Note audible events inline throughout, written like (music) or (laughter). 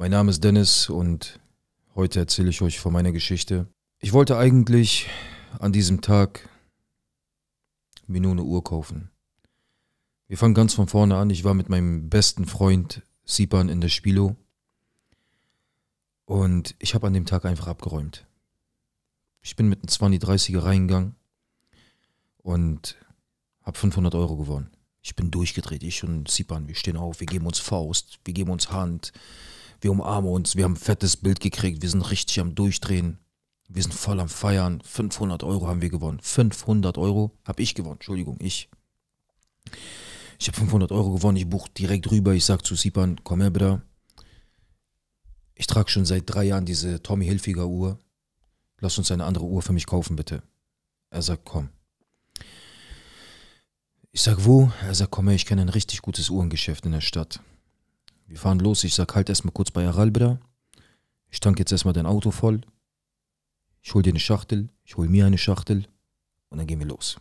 Mein Name ist Dennis und heute erzähle ich euch von meiner Geschichte. Ich wollte eigentlich an diesem Tag mir nur eine Uhr kaufen. Wir fangen ganz von vorne an. Ich war mit meinem besten Freund Sipan in der Spilo und ich habe an dem Tag einfach abgeräumt. Ich bin mit einem 20 30er reingegangen und habe 500 Euro gewonnen. Ich bin durchgedreht, ich und Sipan. Wir stehen auf, wir geben uns Faust, wir geben uns Hand. Wir umarmen uns, wir haben ein fettes Bild gekriegt, wir sind richtig am Durchdrehen. Wir sind voll am Feiern. 500 Euro haben wir gewonnen. 500 Euro habe ich gewonnen. Entschuldigung, ich. Ich habe 500 Euro gewonnen. Ich buche direkt rüber. Ich sage zu Sipan, komm her, Bruder. Ich trage schon seit drei Jahren diese Tommy Hilfiger Uhr. Lass uns eine andere Uhr für mich kaufen, bitte. Er sagt, komm. Ich sage, wo? Er sagt, komm her, ich kenne ein richtig gutes Uhrengeschäft in der Stadt. Wir fahren los. Ich sag, halt erstmal kurz bei Aral, Bruder. Ich tanke jetzt erstmal dein Auto voll. Ich hol dir eine Schachtel. Ich hol mir eine Schachtel. Und dann gehen wir los.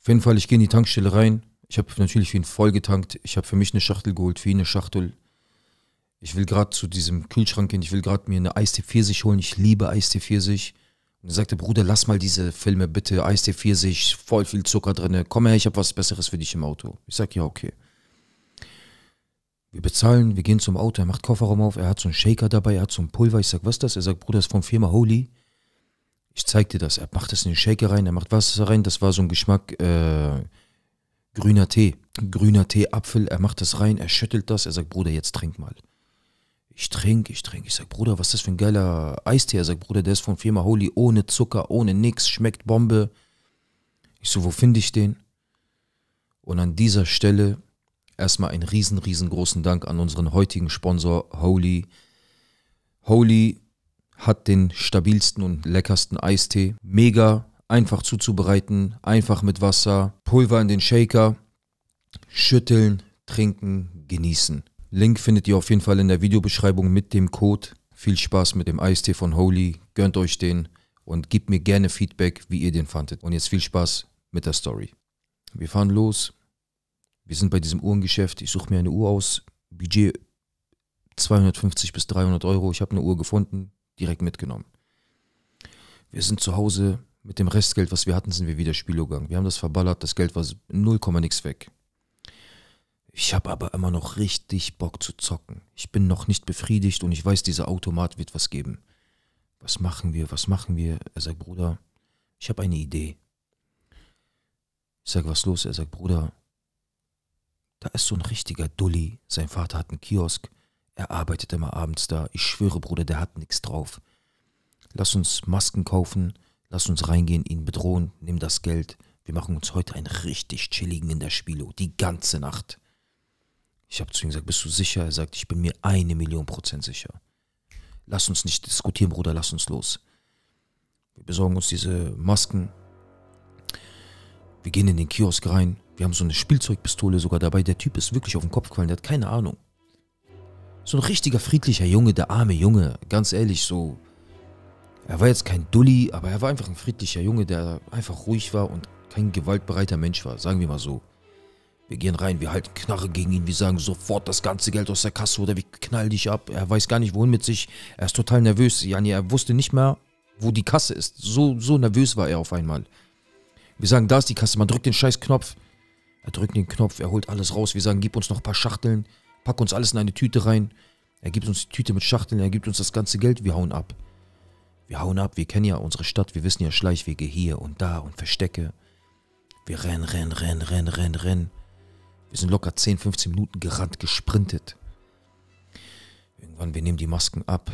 Auf jeden Fall, ich gehe in die Tankstelle rein. Ich habe natürlich für ihn voll getankt. Ich habe für mich eine Schachtel geholt, für ihn eine Schachtel. Ich will gerade zu diesem Kühlschrank gehen. Ich will gerade mir eine Eistee Pfirsich holen. Ich liebe Eistee Pfirsich. Und er sagte, Bruder, lass mal diese Filme bitte, Eistee Pfirsich, voll viel Zucker drin, komm her, ich habe was Besseres für dich im Auto. Ich sage, ja, okay. Wir bezahlen, wir gehen zum Auto, er macht Kofferraum auf, er hat so einen Shaker dabei, er hat so ein Pulver. Ich sag, was ist das? Er sagt, Bruder, das ist von Firma Holy. Ich zeig dir das. Er macht das in den Shaker rein, er macht Wasser rein. Das war so ein Geschmack äh, grüner Tee. Grüner Tee, Apfel, er macht das rein, er schüttelt das. Er sagt, Bruder, jetzt trink mal. Ich trinke, ich trinke. Ich sag, Bruder, was ist das für ein geiler Eistee? Er sagt, Bruder, der ist von Firma Holy, ohne Zucker, ohne nix, schmeckt Bombe. Ich so, wo finde ich den? Und an dieser Stelle erstmal einen riesen, riesengroßen Dank an unseren heutigen Sponsor Holy. Holy hat den stabilsten und leckersten Eistee. Mega einfach zuzubereiten, einfach mit Wasser, Pulver in den Shaker, schütteln, trinken, genießen. Link findet ihr auf jeden Fall in der Videobeschreibung mit dem Code. Viel Spaß mit dem Eistee von Holy, gönnt euch den und gebt mir gerne Feedback, wie ihr den fandet. Und jetzt viel Spaß mit der Story. Wir fahren los wir sind bei diesem Uhrengeschäft, ich suche mir eine Uhr aus, Budget 250 bis 300 Euro, ich habe eine Uhr gefunden, direkt mitgenommen. Wir sind zu Hause, mit dem Restgeld, was wir hatten, sind wir wieder Spiel Wir haben das verballert, das Geld war 0, nix weg. Ich habe aber immer noch richtig Bock zu zocken. Ich bin noch nicht befriedigt und ich weiß, dieser Automat wird was geben. Was machen wir, was machen wir? Er sagt, Bruder, ich habe eine Idee. Ich sage, was los? Er sagt, Bruder, da ist so ein richtiger Dulli. Sein Vater hat einen Kiosk. Er arbeitet immer abends da. Ich schwöre, Bruder, der hat nichts drauf. Lass uns Masken kaufen. Lass uns reingehen, ihn bedrohen. Nimm das Geld. Wir machen uns heute einen richtig chilligen in der Spielo. Die ganze Nacht. Ich habe zu ihm gesagt, bist du sicher? Er sagt, ich bin mir eine Million Prozent sicher. Lass uns nicht diskutieren, Bruder, lass uns los. Wir besorgen uns diese Masken. Wir gehen in den Kiosk rein. Wir haben so eine Spielzeugpistole sogar dabei. Der Typ ist wirklich auf den Kopf gefallen, der hat keine Ahnung. So ein richtiger friedlicher Junge, der arme Junge, ganz ehrlich, so. Er war jetzt kein Dulli, aber er war einfach ein friedlicher Junge, der einfach ruhig war und kein gewaltbereiter Mensch war, sagen wir mal so. Wir gehen rein, wir halten Knarre gegen ihn, wir sagen sofort das ganze Geld aus der Kasse oder wir knallen dich ab. Er weiß gar nicht, wohin mit sich. Er ist total nervös. Jani, er wusste nicht mehr, wo die Kasse ist. So, so nervös war er auf einmal. Wir sagen, da ist die Kasse, man drückt den scheiß Knopf. Er drückt den Knopf, er holt alles raus. Wir sagen, gib uns noch ein paar Schachteln, pack uns alles in eine Tüte rein. Er gibt uns die Tüte mit Schachteln, er gibt uns das ganze Geld, wir hauen ab. Wir hauen ab, wir kennen ja unsere Stadt, wir wissen ja Schleichwege hier und da und Verstecke. Wir rennen, rennen, rennen, rennen, rennen, rennen. Wir sind locker 10, 15 Minuten gerannt, gesprintet. Irgendwann, wir nehmen die Masken ab,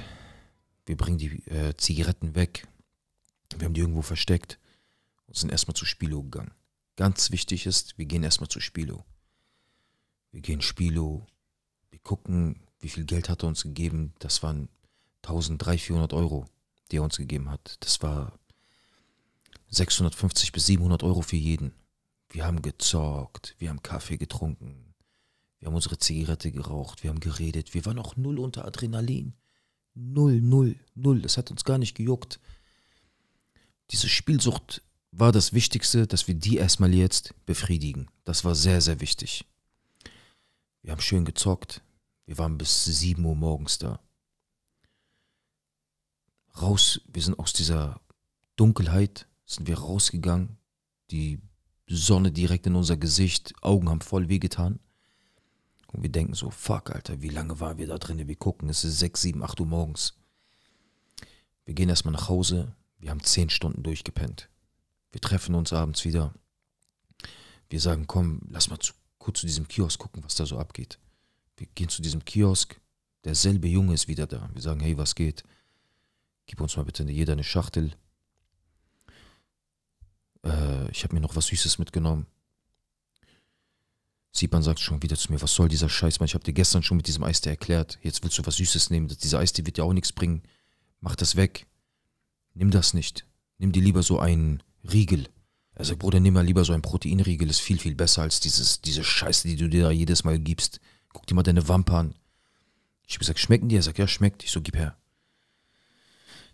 wir bringen die äh, Zigaretten weg, wir haben die irgendwo versteckt und sind erstmal zu Spielo gegangen ganz wichtig ist, wir gehen erstmal zu Spilo. Wir gehen Spilo, wir gucken, wie viel Geld hat er uns gegeben. Das waren 1300, 400 Euro, die er uns gegeben hat. Das war 650 bis 700 Euro für jeden. Wir haben gezockt, wir haben Kaffee getrunken, wir haben unsere Zigarette geraucht, wir haben geredet. Wir waren auch null unter Adrenalin. Null, null, null. Das hat uns gar nicht gejuckt. Diese Spielsucht war das Wichtigste, dass wir die erstmal jetzt befriedigen. Das war sehr, sehr wichtig. Wir haben schön gezockt. Wir waren bis 7 Uhr morgens da. Raus, wir sind aus dieser Dunkelheit, sind wir rausgegangen. Die Sonne direkt in unser Gesicht, Augen haben voll wehgetan. Und wir denken so, fuck, Alter, wie lange waren wir da drin? Wir gucken, es ist 6, 7, 8 Uhr morgens. Wir gehen erstmal nach Hause. Wir haben 10 Stunden durchgepennt. Wir treffen uns abends wieder. Wir sagen, komm, lass mal zu, kurz zu diesem Kiosk gucken, was da so abgeht. Wir gehen zu diesem Kiosk. Derselbe Junge ist wieder da. Wir sagen, hey, was geht? Gib uns mal bitte jeder eine Schachtel. Äh, ich habe mir noch was Süßes mitgenommen. Sipan sagt schon wieder zu mir, was soll dieser Scheiß, Mann? Ich habe dir gestern schon mit diesem Eistee erklärt. Jetzt willst du was Süßes nehmen. Dieser Eistee wird dir auch nichts bringen. Mach das weg. Nimm das nicht. Nimm dir lieber so einen Riegel. Also Bruder, nimm mal lieber so ein Proteinriegel, ist viel, viel besser als dieses, diese Scheiße, die du dir da jedes Mal gibst. Guck dir mal deine Wampe an. Ich habe gesagt, schmecken die? Er sagt, ja, schmeckt. Ich so, gib her.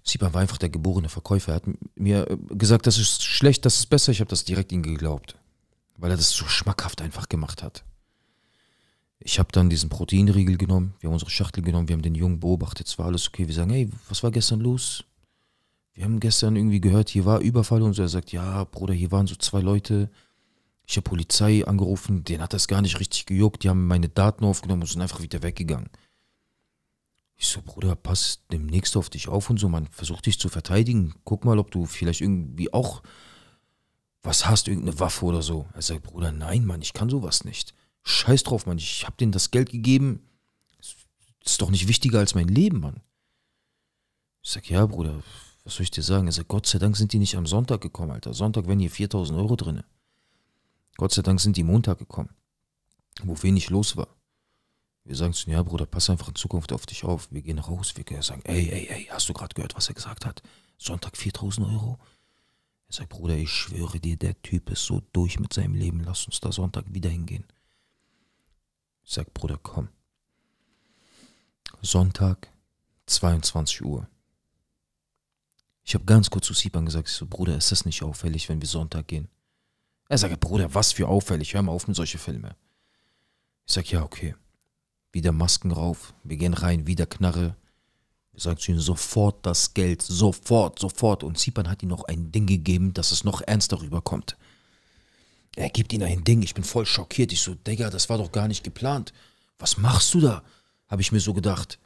Siban war einfach der geborene Verkäufer. Er hat mir äh, gesagt, das ist schlecht, das ist besser. Ich habe das direkt ihm geglaubt, weil er das so schmackhaft einfach gemacht hat. Ich habe dann diesen Proteinriegel genommen, wir haben unsere Schachtel genommen, wir haben den Jungen beobachtet, es war alles okay. Wir sagen, hey, was war gestern los? wir haben gestern irgendwie gehört, hier war Überfall und so. Er sagt, ja, Bruder, hier waren so zwei Leute. Ich habe Polizei angerufen, denen hat das gar nicht richtig gejuckt. Die haben meine Daten aufgenommen und sind einfach wieder weggegangen. Ich so, Bruder, pass demnächst auf dich auf und so, man versucht dich zu verteidigen. Guck mal, ob du vielleicht irgendwie auch was hast, irgendeine Waffe oder so. Er sagt, Bruder, nein, Mann, ich kann sowas nicht. Scheiß drauf, Mann, ich habe denen das Geld gegeben. Das ist doch nicht wichtiger als mein Leben, Mann. Ich sag, ja, Bruder, was soll ich dir sagen? Er also sagt, Gott sei Dank sind die nicht am Sonntag gekommen, Alter. Sonntag wären hier 4000 Euro drin. Gott sei Dank sind die Montag gekommen, wo wenig los war. Wir sagen zu ihm, ja, Bruder, pass einfach in Zukunft auf dich auf. Wir gehen raus, wir können sagen, ey, ey, ey, hast du gerade gehört, was er gesagt hat? Sonntag 4000 Euro? Er sagt, Bruder, ich schwöre dir, der Typ ist so durch mit seinem Leben, lass uns da Sonntag wieder hingehen. Ich sag, Bruder, komm. Sonntag, 22 Uhr. Ich habe ganz kurz zu Sipan gesagt, ich so, Bruder, ist das nicht auffällig, wenn wir Sonntag gehen? Er sagt, Bruder, was für auffällig, hör mal auf mit solchen Filmen. Ich sag, ja, okay. Wieder Masken rauf, wir gehen rein, wieder Knarre. Er sagt zu ihm, sofort das Geld, sofort, sofort. Und Sipan hat ihm noch ein Ding gegeben, dass es noch ernster rüberkommt. Er gibt ihm ein Ding, ich bin voll schockiert. Ich so, Digga, das war doch gar nicht geplant. Was machst du da? Habe ich mir so gedacht.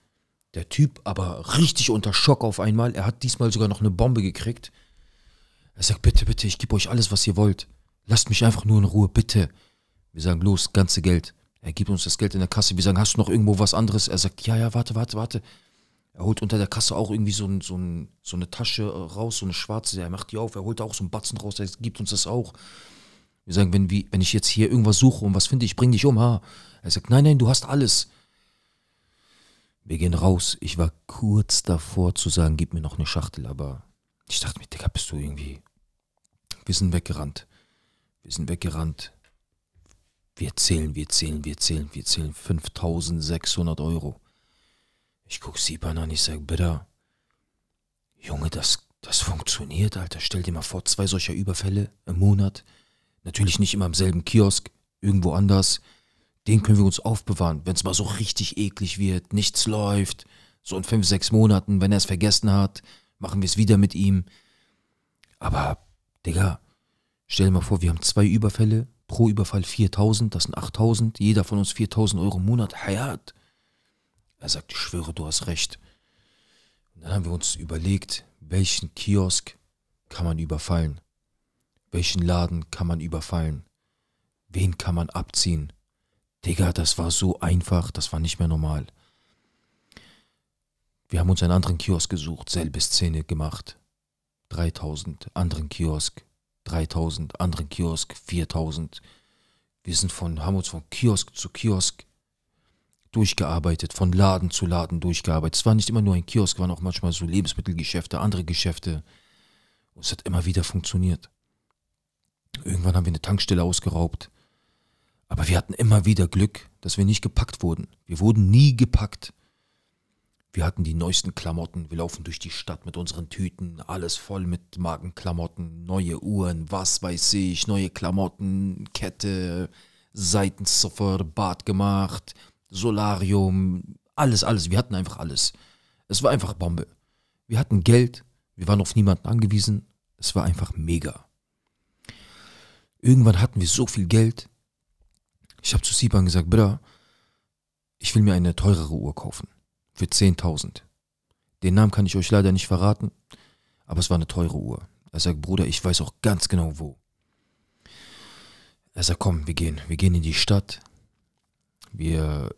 Der Typ aber richtig unter Schock auf einmal. Er hat diesmal sogar noch eine Bombe gekriegt. Er sagt, bitte, bitte, ich gebe euch alles, was ihr wollt. Lasst mich einfach nur in Ruhe, bitte. Wir sagen, los, ganze Geld. Er gibt uns das Geld in der Kasse. Wir sagen, hast du noch irgendwo was anderes? Er sagt, ja, ja, warte, warte, warte. Er holt unter der Kasse auch irgendwie so, ein, so, ein, so eine Tasche raus, so eine schwarze. Er macht die auf, er holt auch so einen Batzen raus, er gibt uns das auch. Wir sagen, wenn, wenn ich jetzt hier irgendwas suche und was finde, ich bring dich um, ha. Er sagt, nein, nein, du hast alles. Wir gehen raus. Ich war kurz davor zu sagen, gib mir noch eine Schachtel, aber ich dachte mir, Digga, bist du irgendwie. Wir sind weggerannt. Wir sind weggerannt. Wir zählen, wir zählen, wir zählen, wir zählen 5600 Euro. Ich guck Siban an, ich sag, bitte. Junge, das, das funktioniert, Alter. Stell dir mal vor, zwei solcher Überfälle im Monat. Natürlich nicht immer im selben Kiosk, irgendwo anders den können wir uns aufbewahren, wenn es mal so richtig eklig wird, nichts läuft. So in fünf, sechs Monaten, wenn er es vergessen hat, machen wir es wieder mit ihm. Aber, Digga, stell dir mal vor, wir haben zwei Überfälle, pro Überfall 4000, das sind 8000, jeder von uns 4000 Euro im Monat, Hayat. Er sagt, ich schwöre, du hast recht. Und dann haben wir uns überlegt, welchen Kiosk kann man überfallen? Welchen Laden kann man überfallen? Wen kann man abziehen? Digga, das war so einfach, das war nicht mehr normal. Wir haben uns einen anderen Kiosk gesucht, selbe Szene gemacht. 3000, anderen Kiosk, 3000, anderen Kiosk, 4000. Wir sind von, haben uns von Kiosk zu Kiosk durchgearbeitet, von Laden zu Laden durchgearbeitet. Es war nicht immer nur ein Kiosk, waren auch manchmal so Lebensmittelgeschäfte, andere Geschäfte. Und es hat immer wieder funktioniert. Irgendwann haben wir eine Tankstelle ausgeraubt. Aber wir hatten immer wieder Glück, dass wir nicht gepackt wurden. Wir wurden nie gepackt. Wir hatten die neuesten Klamotten, wir laufen durch die Stadt mit unseren Tüten, alles voll mit Markenklamotten, neue Uhren, was weiß ich, neue Klamotten, Kette, Seitensoffer, Bad gemacht, Solarium, alles, alles. Wir hatten einfach alles. Es war einfach Bombe. Wir hatten Geld, wir waren auf niemanden angewiesen. Es war einfach mega. Irgendwann hatten wir so viel Geld, ich habe zu Siban gesagt, Bruder, ich will mir eine teurere Uhr kaufen. Für 10.000. Den Namen kann ich euch leider nicht verraten, aber es war eine teure Uhr. Er sagt, Bruder, ich weiß auch ganz genau wo. Er sagt, komm, wir gehen. Wir gehen in die Stadt. Wir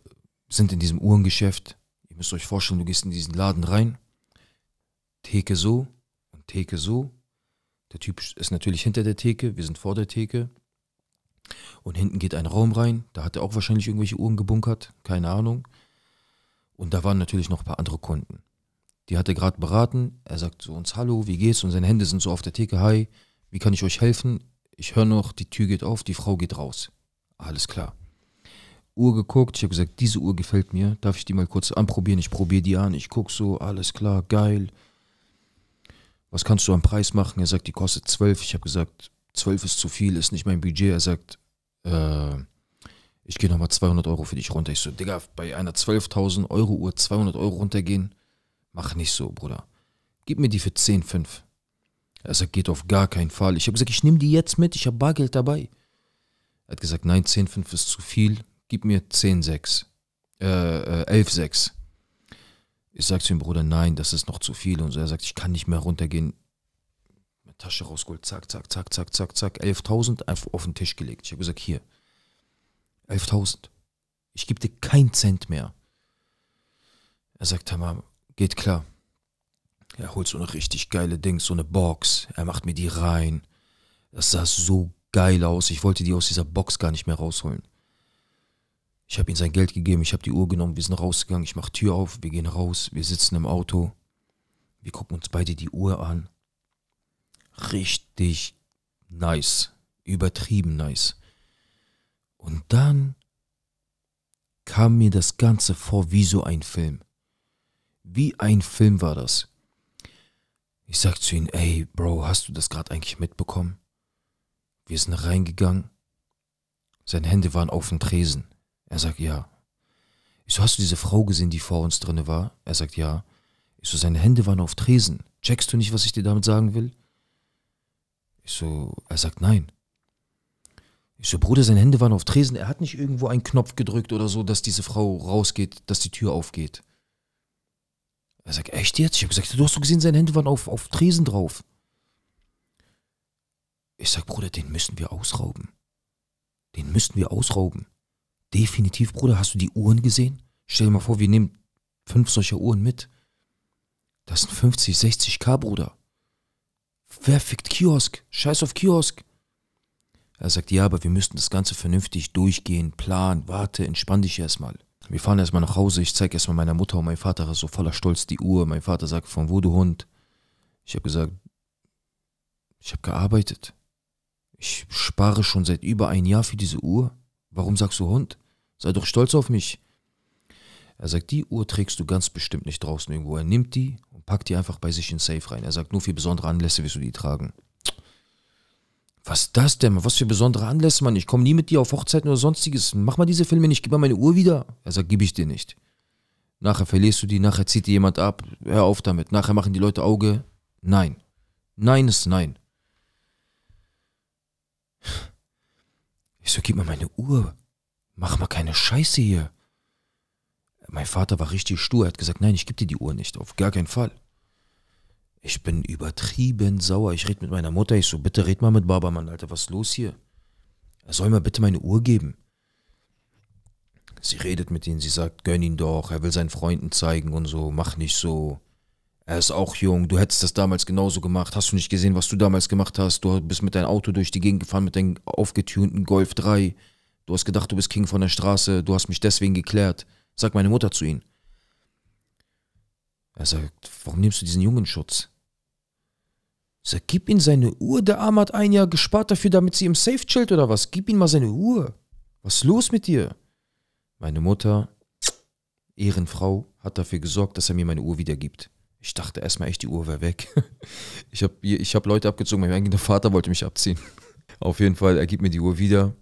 sind in diesem Uhrengeschäft. Ihr müsst euch vorstellen, du gehst in diesen Laden rein. Theke so und Theke so. Der Typ ist natürlich hinter der Theke, wir sind vor der Theke. Und hinten geht ein Raum rein, da hat er auch wahrscheinlich irgendwelche Uhren gebunkert, keine Ahnung. Und da waren natürlich noch ein paar andere Kunden. Die hat er gerade beraten, er sagt zu uns Hallo, wie geht's? Und seine Hände sind so auf der Theke, hi, wie kann ich euch helfen? Ich höre noch, die Tür geht auf, die Frau geht raus. Alles klar. Uhr geguckt, ich habe gesagt, diese Uhr gefällt mir, darf ich die mal kurz anprobieren? Ich probiere die an, ich gucke so, alles klar, geil. Was kannst du am Preis machen? Er sagt, die kostet 12. Ich habe gesagt, 12 ist zu viel, ist nicht mein Budget. Er sagt, äh, ich gehe nochmal 200 Euro für dich runter. Ich so, Digga, bei einer 12.000 Euro Uhr 200 Euro runtergehen, mach nicht so, Bruder. Gib mir die für 10,5. Er sagt, geht auf gar keinen Fall. Ich habe gesagt, ich nehme die jetzt mit, ich habe Bargeld dabei. Er hat gesagt, nein, 10,5 ist zu viel, gib mir 10,6. Äh, äh 11, Ich sage zu ihm, Bruder, nein, das ist noch zu viel. Und so, er sagt, ich kann nicht mehr runtergehen. Tasche rausgeholt, zack, zack, zack, zack, zack, zack, 11.000 einfach auf den Tisch gelegt. Ich habe gesagt, hier, 11.000. Ich gebe dir keinen Cent mehr. Er sagt, Tamam, geht klar. Er holt so eine richtig geile Ding, so eine Box. Er macht mir die rein. Das sah so geil aus. Ich wollte die aus dieser Box gar nicht mehr rausholen. Ich habe ihm sein Geld gegeben, ich habe die Uhr genommen, wir sind rausgegangen, ich mache Tür auf, wir gehen raus, wir sitzen im Auto, wir gucken uns beide die Uhr an richtig nice, übertrieben nice. Und dann kam mir das Ganze vor wie so ein Film. Wie ein Film war das. Ich sag zu ihm, ey, Bro, hast du das gerade eigentlich mitbekommen? Wir sind reingegangen. Seine Hände waren auf dem Tresen. Er sagt, ja. Ich so, hast du diese Frau gesehen, die vor uns drinne war? Er sagt, ja. Ich so, seine Hände waren auf Tresen. Checkst du nicht, was ich dir damit sagen will? Ich so, er sagt nein. Ich so, Bruder, seine Hände waren auf Tresen, er hat nicht irgendwo einen Knopf gedrückt oder so, dass diese Frau rausgeht, dass die Tür aufgeht. Er sagt, echt jetzt? Ich habe gesagt, du hast doch gesehen, seine Hände waren auf, auf Tresen drauf. Ich sag, Bruder, den müssen wir ausrauben. Den müssen wir ausrauben. Definitiv, Bruder, hast du die Uhren gesehen? Stell dir mal vor, wir nehmen fünf solcher Uhren mit. Das sind 50, 60k, Bruder wer fickt Kiosk? Scheiß auf Kiosk. Er sagt, ja, aber wir müssten das Ganze vernünftig durchgehen, planen, warte, entspann dich erstmal. Wir fahren erstmal nach Hause, ich zeige erstmal meiner Mutter und mein Vater so voller Stolz die Uhr. Mein Vater sagt, von wo du Hund? Ich habe gesagt, ich habe gearbeitet. Ich spare schon seit über ein Jahr für diese Uhr. Warum sagst du Hund? Sei doch stolz auf mich. Er sagt, die Uhr trägst du ganz bestimmt nicht draußen irgendwo. Er nimmt die, Pack die einfach bei sich in Safe rein. Er sagt, nur für besondere Anlässe wirst du die tragen. Was das denn? Was für besondere Anlässe, Mann? Ich komme nie mit dir auf Hochzeiten oder sonstiges. Mach mal diese Filme nicht, gib mal meine Uhr wieder. Er sagt, gib ich dir nicht. Nachher verlierst du die, nachher zieht dir jemand ab. Hör auf damit. Nachher machen die Leute Auge. Nein. Nein ist nein. Ich so, gib mal meine Uhr. Mach mal keine Scheiße hier. Mein Vater war richtig stur, er hat gesagt, nein, ich gebe dir die Uhr nicht, auf gar keinen Fall. Ich bin übertrieben sauer. Ich rede mit meiner Mutter. Ich so, bitte red mal mit Barbermann, Alter, was ist los hier? Er soll mir bitte meine Uhr geben. Sie redet mit ihm, sie sagt, gönn ihn doch, er will seinen Freunden zeigen und so, mach nicht so. Er ist auch jung, du hättest das damals genauso gemacht. Hast du nicht gesehen, was du damals gemacht hast? Du bist mit deinem Auto durch die Gegend gefahren, mit deinem aufgetunten Golf 3. Du hast gedacht, du bist King von der Straße, du hast mich deswegen geklärt sagt meine Mutter zu ihm. Er sagt, warum nimmst du diesen Jungen Schutz? Sag, gib ihm seine Uhr, der Arm hat ein Jahr gespart dafür, damit sie im Safe chillt oder was. Gib ihm mal seine Uhr. Was ist los mit dir? Meine Mutter, Ehrenfrau, hat dafür gesorgt, dass er mir meine Uhr wiedergibt. Ich dachte erstmal echt, die Uhr wäre weg. (laughs) Ich habe ich hab Leute abgezogen, mein eigener Vater wollte mich abziehen. (laughs) Auf jeden Fall, er gibt mir die Uhr wieder.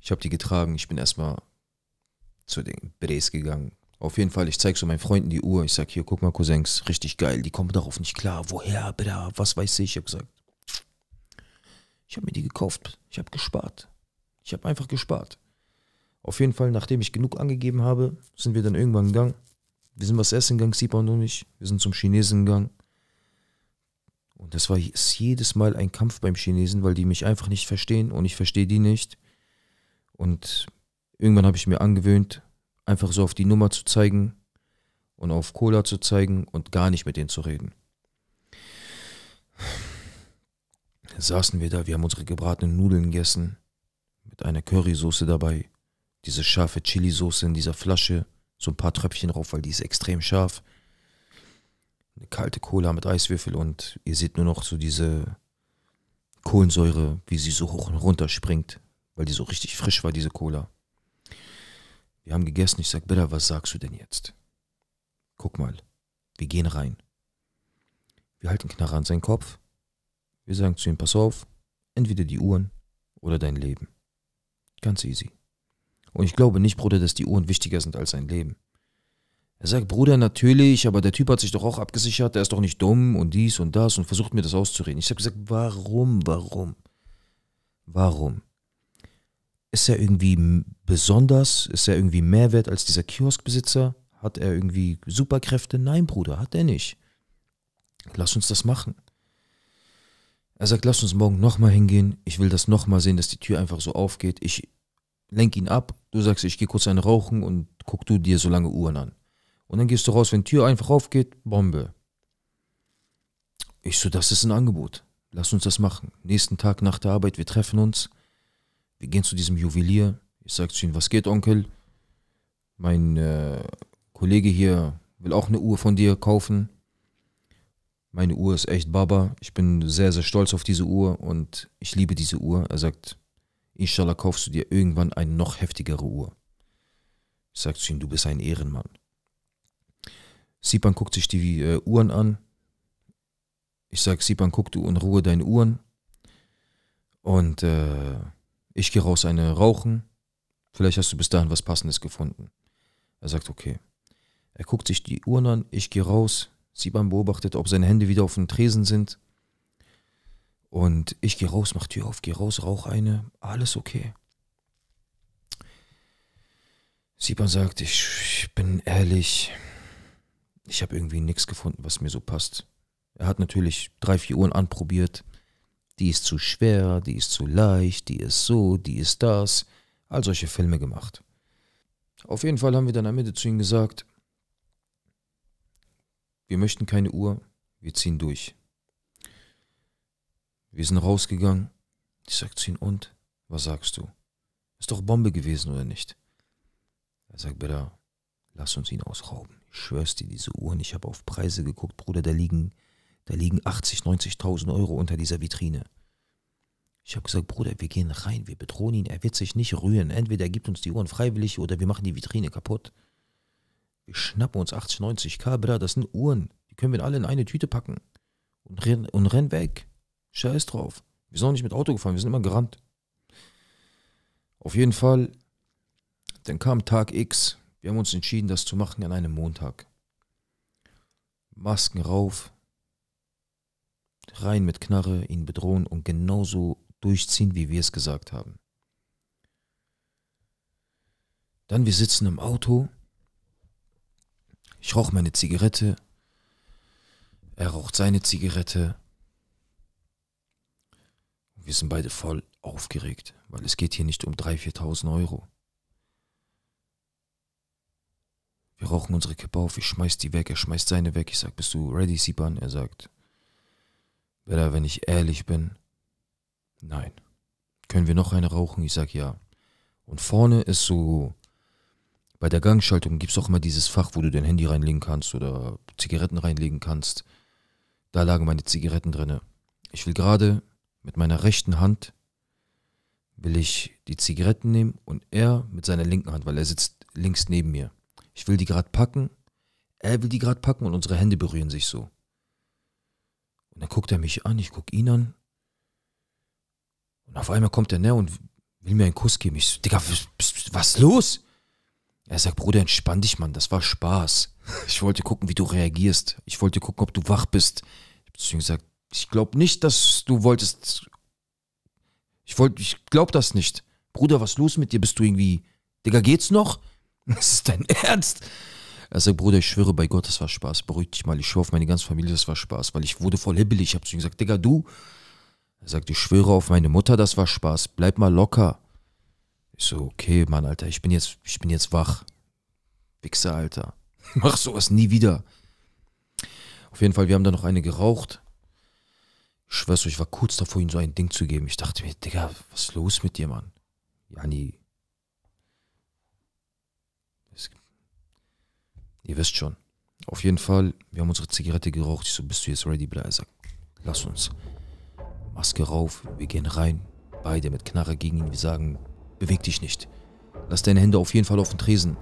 Ich habe die getragen, ich bin erstmal zu den Bres gegangen. Auf jeden Fall, ich zeige so meinen Freunden die Uhr. Ich sage, hier, guck mal, Cousins, richtig geil. Die kommen darauf nicht klar. Woher, Bra? Was weiß ich? Ich habe gesagt, ich habe mir die gekauft. Ich habe gespart. Ich habe einfach gespart. Auf jeden Fall, nachdem ich genug angegeben habe, sind wir dann irgendwann gegangen. Wir sind was essen gegangen, Sipa und ich. Wir sind zum Chinesen gegangen. Und das war jedes Mal ein Kampf beim Chinesen, weil die mich einfach nicht verstehen und ich verstehe die nicht. Und Irgendwann habe ich mir angewöhnt, einfach so auf die Nummer zu zeigen und auf Cola zu zeigen und gar nicht mit denen zu reden. Dann saßen wir da, wir haben unsere gebratenen Nudeln gegessen, mit einer Currysoße dabei, diese scharfe Chili-Soße in dieser Flasche, so ein paar Tröpfchen drauf, weil die ist extrem scharf. Eine kalte Cola mit Eiswürfel und ihr seht nur noch so diese Kohlensäure, wie sie so hoch und runter springt, weil die so richtig frisch war, diese Cola. Wir haben gegessen. Ich sage, Bella, was sagst du denn jetzt? Guck mal, wir gehen rein. Wir halten Knarre an seinen Kopf. Wir sagen zu ihm, pass auf, entweder die Uhren oder dein Leben. Ganz easy. Und ich glaube nicht, Bruder, dass die Uhren wichtiger sind als sein Leben. Er sagt, Bruder, natürlich, aber der Typ hat sich doch auch abgesichert, er ist doch nicht dumm und dies und das und versucht mir das auszureden. Ich habe gesagt, warum, warum? Warum? Ist er irgendwie besonders? Ist er irgendwie mehr wert als dieser Kioskbesitzer? Hat er irgendwie Superkräfte? Nein, Bruder, hat er nicht. Lass uns das machen. Er sagt, lass uns morgen nochmal hingehen. Ich will das nochmal sehen, dass die Tür einfach so aufgeht. Ich lenke ihn ab. Du sagst, ich gehe kurz einen rauchen und guck du dir so lange Uhren an. Und dann gehst du raus, wenn die Tür einfach aufgeht, Bombe. Ich so, das ist ein Angebot. Lass uns das machen. Nächsten Tag nach der Arbeit, wir treffen uns. Wir gehen zu diesem Juwelier. Ich sage zu ihm, was geht, Onkel? Mein äh, Kollege hier will auch eine Uhr von dir kaufen. Meine Uhr ist echt Baba. Ich bin sehr, sehr stolz auf diese Uhr und ich liebe diese Uhr. Er sagt, Inshallah kaufst du dir irgendwann eine noch heftigere Uhr. Ich sage zu ihm, du bist ein Ehrenmann. Sipan guckt sich die äh, Uhren an. Ich sage, Sipan, guck du in Ruhe deine Uhren. Und äh, ich gehe raus eine rauchen. Vielleicht hast du bis dahin was Passendes gefunden. Er sagt, okay. Er guckt sich die Uhren an, ich gehe raus. Siban beobachtet, ob seine Hände wieder auf dem Tresen sind. Und ich gehe raus, mach Tür auf, gehe raus, rauch eine. Alles okay. Siban sagt, ich, ich bin ehrlich, ich habe irgendwie nichts gefunden, was mir so passt. Er hat natürlich drei, vier Uhren anprobiert die ist zu schwer, die ist zu leicht, die ist so, die ist das, all solche Filme gemacht. Auf jeden Fall haben wir dann am Ende zu ihm gesagt, wir möchten keine Uhr, wir ziehen durch. Wir sind rausgegangen. Ich sag zu ihm, und? Was sagst du? Ist doch Bombe gewesen, oder nicht? Er sagt, Bruder, lass uns ihn ausrauben. Ich schwör's dir, diese Uhren, ich habe auf Preise geguckt, Bruder, da liegen da liegen 80, 90.000 Euro unter dieser Vitrine. Ich habe gesagt, Bruder, wir gehen rein, wir bedrohen ihn, er wird sich nicht rühren. Entweder er gibt uns die Uhren freiwillig oder wir machen die Vitrine kaputt. Wir schnappen uns 80, 90 K, Bruder, das sind Uhren. Die können wir alle in eine Tüte packen und rennen, und rennen weg. Scheiß drauf. Wir sind auch nicht mit Auto gefahren, wir sind immer gerannt. Auf jeden Fall, dann kam Tag X. Wir haben uns entschieden, das zu machen an einem Montag. Masken rauf, rein mit Knarre, ihn bedrohen und genauso durchziehen, wie wir es gesagt haben. Dann wir sitzen im Auto. Ich rauche meine Zigarette. Er raucht seine Zigarette. Wir sind beide voll aufgeregt, weil es geht hier nicht um 3.000, 4.000 Euro. Wir rauchen unsere Kippe auf, ich schmeiß die weg, er schmeißt seine weg. Ich sag, bist du ready, Sipan? Er sagt, Bella, wenn ich ehrlich bin, nein. Können wir noch eine rauchen? Ich sag ja. Und vorne ist so, bei der Gangschaltung gibt es auch immer dieses Fach, wo du dein Handy reinlegen kannst oder Zigaretten reinlegen kannst. Da lagen meine Zigaretten drin. Ich will gerade mit meiner rechten Hand will ich die Zigaretten nehmen und er mit seiner linken Hand, weil er sitzt links neben mir. Ich will die gerade packen, er will die gerade packen und unsere Hände berühren sich so. Und dann guckt er mich an, ich guck ihn an. Und auf einmal kommt er näher und will mir einen Kuss geben. Ich so, Digga, was los? Er sagt, Bruder, entspann dich, Mann, das war Spaß. (laughs) Ich wollte gucken, wie du reagierst. Ich wollte gucken, ob du wach bist. Ich habe zu ihm gesagt, ich glaube nicht, dass du wolltest. Ich wollte, ich glaube das nicht. Bruder, was los mit dir? Bist du irgendwie, Digga, geht's noch? (laughs) Das ist dein Ernst. Er sagt, Bruder, ich schwöre bei Gott, das war Spaß. Beruhig dich mal. Ich schwöre auf meine ganze Familie, das war Spaß. Weil ich wurde voll hibbelig. Ich habe zu ihm gesagt, Digga, du. Er sagt, ich schwöre auf meine Mutter, das war Spaß. Bleib mal locker. Ich so, okay, Mann, Alter, ich bin jetzt, ich bin jetzt wach. Wichser, Alter. (laughs) Mach sowas nie wieder. Auf jeden Fall, wir haben da noch eine geraucht. Ich schwör's euch, ich war kurz davor, ihm so ein Ding zu geben. Ich dachte mir, Digga, was ist los mit dir, Mann? Jani, Ihr wisst schon. Auf jeden Fall, wir haben unsere Zigarette geraucht. Ich so, bist du jetzt ready, Bla? Er sagt, lass uns. Maske rauf, wir gehen rein. Beide mit Knarre gegen ihn. Wir sagen, beweg dich nicht. Lass deine Hände auf jeden Fall auf den Tresen.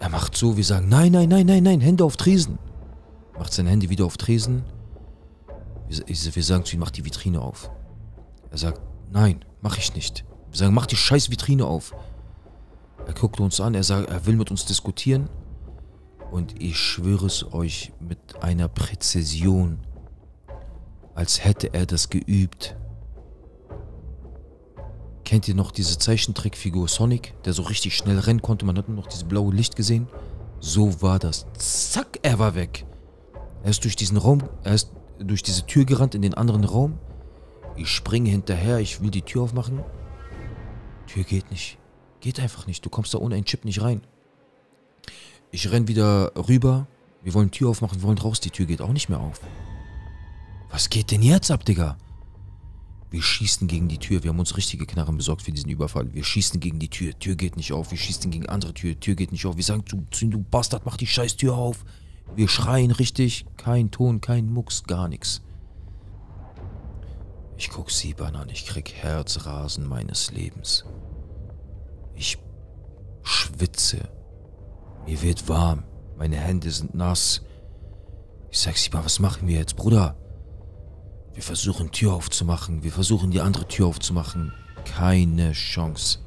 Er macht so, wir sagen, nein, nein, nein, nein, nein, Hände auf Tresen. Macht seine Hände wieder auf Tresen. Wir, wir sagen zu ihm, mach die Vitrine auf. Er sagt, nein, mach ich nicht. Wir sagen, mach die scheiß Vitrine auf. Er guckte uns an, er sagt, er will mit uns diskutieren. Und ich schwöre es euch mit einer Präzision, als hätte er das geübt. Kennt ihr noch diese Zeichentrickfigur Sonic, der so richtig schnell rennen konnte? Man hat nur noch dieses blaue Licht gesehen. So war das. Zack, er war weg. Er ist durch diesen Raum, er ist durch diese Tür gerannt in den anderen Raum. Ich springe hinterher, ich will die Tür aufmachen. Tür geht nicht. Geht einfach nicht. Du kommst da ohne einen Chip nicht rein. Ich renn wieder rüber. Wir wollen Tür aufmachen, wir wollen raus. Die Tür geht auch nicht mehr auf. Was geht denn jetzt ab, Digga? Wir schießen gegen die Tür. Wir haben uns richtige Knarren besorgt für diesen Überfall. Wir schießen gegen die Tür. Tür geht nicht auf. Wir schießen gegen andere Tür. Tür geht nicht auf. Wir sagen, zu ihm, du Bastard, mach die scheiß Tür auf. Wir schreien richtig. Kein Ton, kein Mucks, gar nichts. Ich guck Siban an. Ich krieg Herzrasen meines Lebens. Ich schwitze. Mir wird warm. Meine Hände sind nass. Ich sag sie mal, was machen wir jetzt, Bruder? Wir versuchen Tür aufzumachen. Wir versuchen die andere Tür aufzumachen. Keine Chance.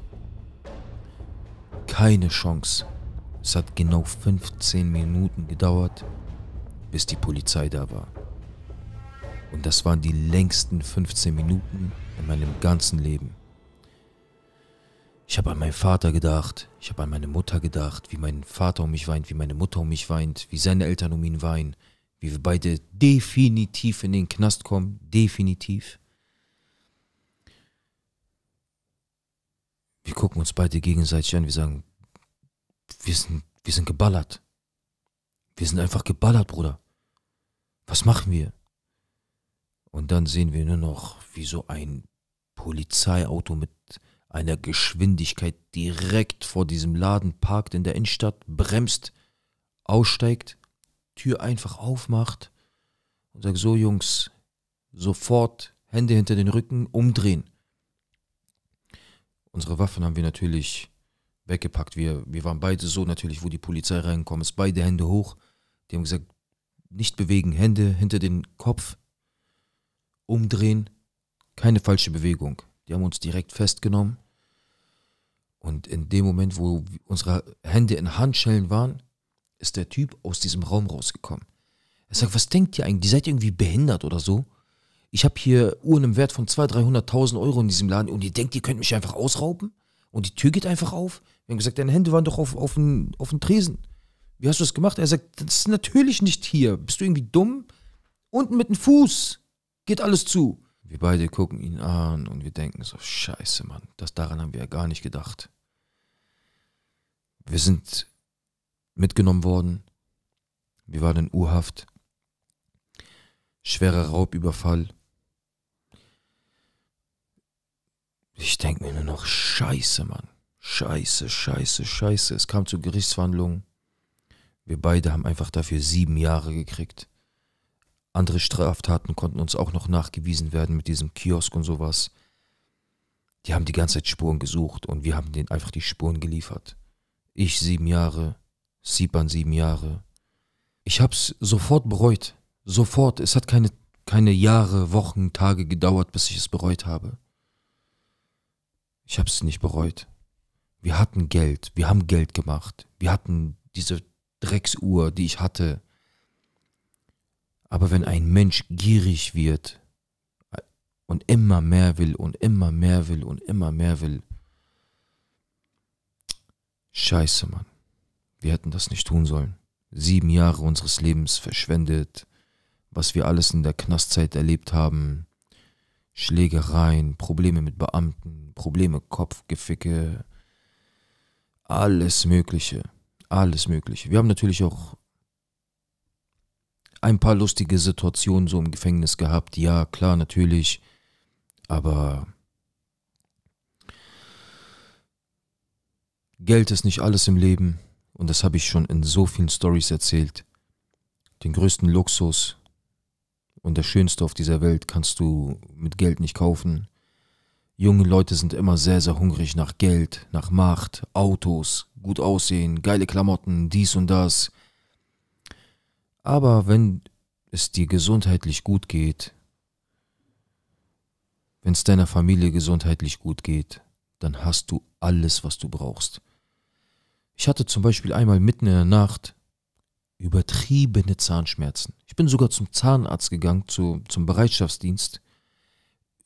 Keine Chance. Es hat genau 15 Minuten gedauert, bis die Polizei da war. Und das waren die längsten 15 Minuten in meinem ganzen Leben. Ich habe an meinen Vater gedacht, ich habe an meine Mutter gedacht, wie mein Vater um mich weint, wie meine Mutter um mich weint, wie seine Eltern um ihn weinen, wie wir beide definitiv in den Knast kommen, definitiv. Wir gucken uns beide gegenseitig an, wir sagen, wir sind, wir sind geballert. Wir sind einfach geballert, Bruder. Was machen wir? Und dann sehen wir nur noch, wie so ein Polizeiauto mit einer Geschwindigkeit direkt vor diesem Laden parkt in der Innenstadt, bremst, aussteigt, Tür einfach aufmacht und sagt, so Jungs, sofort Hände hinter den Rücken, umdrehen. Unsere Waffen haben wir natürlich weggepackt. Wir, wir waren beide so natürlich, wo die Polizei reingekommen ist, beide Hände hoch. Die haben gesagt, nicht bewegen, Hände hinter den Kopf, umdrehen, keine falsche Bewegung. Die haben uns direkt festgenommen. Und in dem Moment, wo unsere Hände in Handschellen waren, ist der Typ aus diesem Raum rausgekommen. Er sagt, was denkt ihr eigentlich? Die seid irgendwie behindert oder so? Ich habe hier Uhren im Wert von 200.000, 300.000 Euro in diesem Laden und ihr denkt, ihr könnt mich einfach ausrauben? Und die Tür geht einfach auf? Wir haben gesagt, deine Hände waren doch auf, auf, den, auf den Tresen. Wie hast du das gemacht? Er sagt, das ist natürlich nicht hier. Bist du irgendwie dumm? Unten mit dem Fuß geht alles zu. Wir beide gucken ihn an und wir denken so, scheiße, Mann, das daran haben wir ja gar nicht gedacht. Wir sind mitgenommen worden. Wir waren in Urhaft. Schwerer Raubüberfall. Ich denke mir nur noch, scheiße, Mann. Scheiße, scheiße, scheiße. Es kam zu Gerichtsverhandlungen. Wir beide haben einfach dafür sieben Jahre gekriegt. Andere Straftaten konnten uns auch noch nachgewiesen werden mit diesem Kiosk und sowas. Die haben die ganze Zeit Spuren gesucht und wir haben denen einfach die Spuren geliefert. Ich sieben Jahre, Sieban sieben Jahre. Ich hab's sofort bereut. Sofort. Es hat keine, keine Jahre, Wochen, Tage gedauert, bis ich es bereut habe. Ich hab's nicht bereut. Wir hatten Geld, wir haben Geld gemacht. Wir hatten diese Drecksuhr, die ich hatte. Aber wenn ein Mensch gierig wird und immer mehr will und immer mehr will und immer mehr will, scheiße, Mann. Wir hätten das nicht tun sollen. Sieben Jahre unseres Lebens verschwendet, was wir alles in der Knastzeit erlebt haben. Schlägereien, Probleme mit Beamten, Probleme, Kopfgeficke, alles Mögliche, alles Mögliche. Wir haben natürlich auch ein paar lustige Situationen so im Gefängnis gehabt. Ja, klar, natürlich. Aber Geld ist nicht alles im Leben. Und das habe ich schon in so vielen Stories erzählt. Den größten Luxus und der Schönste auf dieser Welt kannst du mit Geld nicht kaufen. Junge Leute sind immer sehr, sehr hungrig nach Geld, nach Macht, Autos, gut aussehen, geile Klamotten, dies und das. Aber wenn es dir gesundheitlich gut geht, wenn es deiner Familie gesundheitlich gut geht, dann hast du alles, was du brauchst. Ich hatte zum Beispiel einmal mitten in der Nacht übertriebene Zahnschmerzen. Ich bin sogar zum Zahnarzt gegangen, zu, zum Bereitschaftsdienst.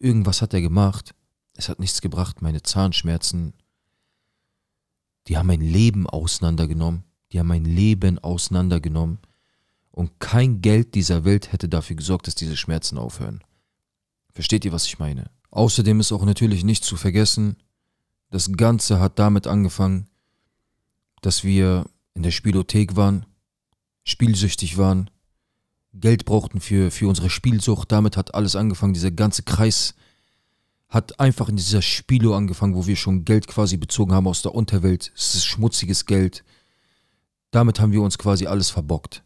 Irgendwas hat er gemacht. Es hat nichts gebracht. Meine Zahnschmerzen, die haben mein Leben auseinandergenommen. Die haben mein Leben auseinandergenommen. Und kein Geld dieser Welt hätte dafür gesorgt, dass diese Schmerzen aufhören. Versteht ihr, was ich meine? Außerdem ist auch natürlich nicht zu vergessen, das Ganze hat damit angefangen, dass wir in der Spielothek waren, spielsüchtig waren, Geld brauchten für, für unsere Spielsucht. Damit hat alles angefangen. Dieser ganze Kreis hat einfach in dieser Spielo angefangen, wo wir schon Geld quasi bezogen haben aus der Unterwelt. Es ist schmutziges Geld. Damit haben wir uns quasi alles verbockt.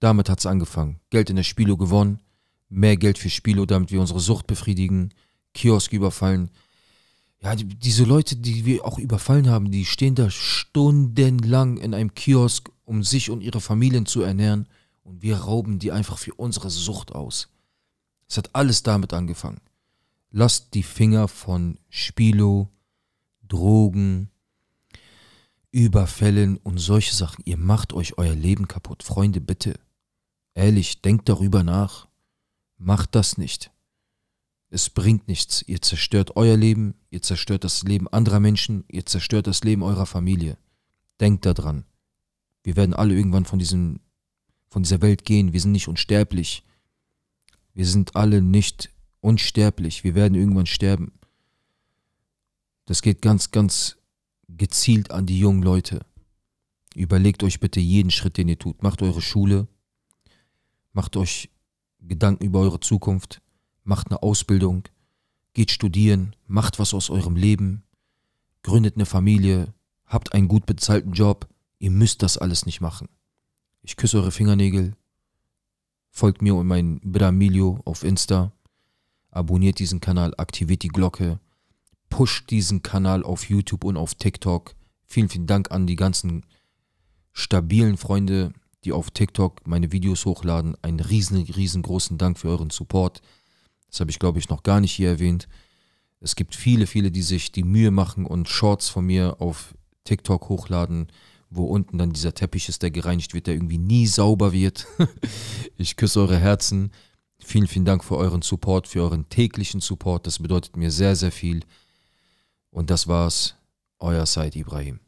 Damit hat es angefangen. Geld in der Spilo gewonnen, mehr Geld für Spilo, damit wir unsere Sucht befriedigen, Kiosk überfallen. Ja, die, diese Leute, die wir auch überfallen haben, die stehen da stundenlang in einem Kiosk, um sich und ihre Familien zu ernähren und wir rauben die einfach für unsere Sucht aus. Es hat alles damit angefangen. Lasst die Finger von Spilo, Drogen, Überfällen und solche Sachen. Ihr macht euch euer Leben kaputt. Freunde, bitte. Ehrlich, denkt darüber nach. Macht das nicht. Es bringt nichts. Ihr zerstört euer Leben, ihr zerstört das Leben anderer Menschen, ihr zerstört das Leben eurer Familie. Denkt daran. Wir werden alle irgendwann von, diesem, von dieser Welt gehen. Wir sind nicht unsterblich. Wir sind alle nicht unsterblich. Wir werden irgendwann sterben. Das geht ganz, ganz gezielt an die jungen Leute. Überlegt euch bitte jeden Schritt, den ihr tut. Macht eure Schule, macht euch Gedanken über eure Zukunft, macht eine Ausbildung, geht studieren, macht was aus eurem Leben, gründet eine Familie, habt einen gut bezahlten Job. Ihr müsst das alles nicht machen. Ich küsse eure Fingernägel. Folgt mir und mein Bramilio auf Insta. Abonniert diesen Kanal, aktiviert die Glocke. Pusht diesen Kanal auf YouTube und auf TikTok. Vielen, vielen Dank an die ganzen stabilen Freunde, die auf TikTok meine Videos hochladen, einen riesen, riesengroßen Dank für euren Support. Das habe ich, glaube ich, noch gar nicht hier erwähnt. Es gibt viele, viele, die sich die Mühe machen und Shorts von mir auf TikTok hochladen, wo unten dann dieser Teppich ist, der gereinigt wird, der irgendwie nie sauber wird. (laughs) ich küsse eure Herzen. Vielen, vielen Dank für euren Support, für euren täglichen Support. Das bedeutet mir sehr, sehr viel. Und das war's. Euer Said Ibrahim.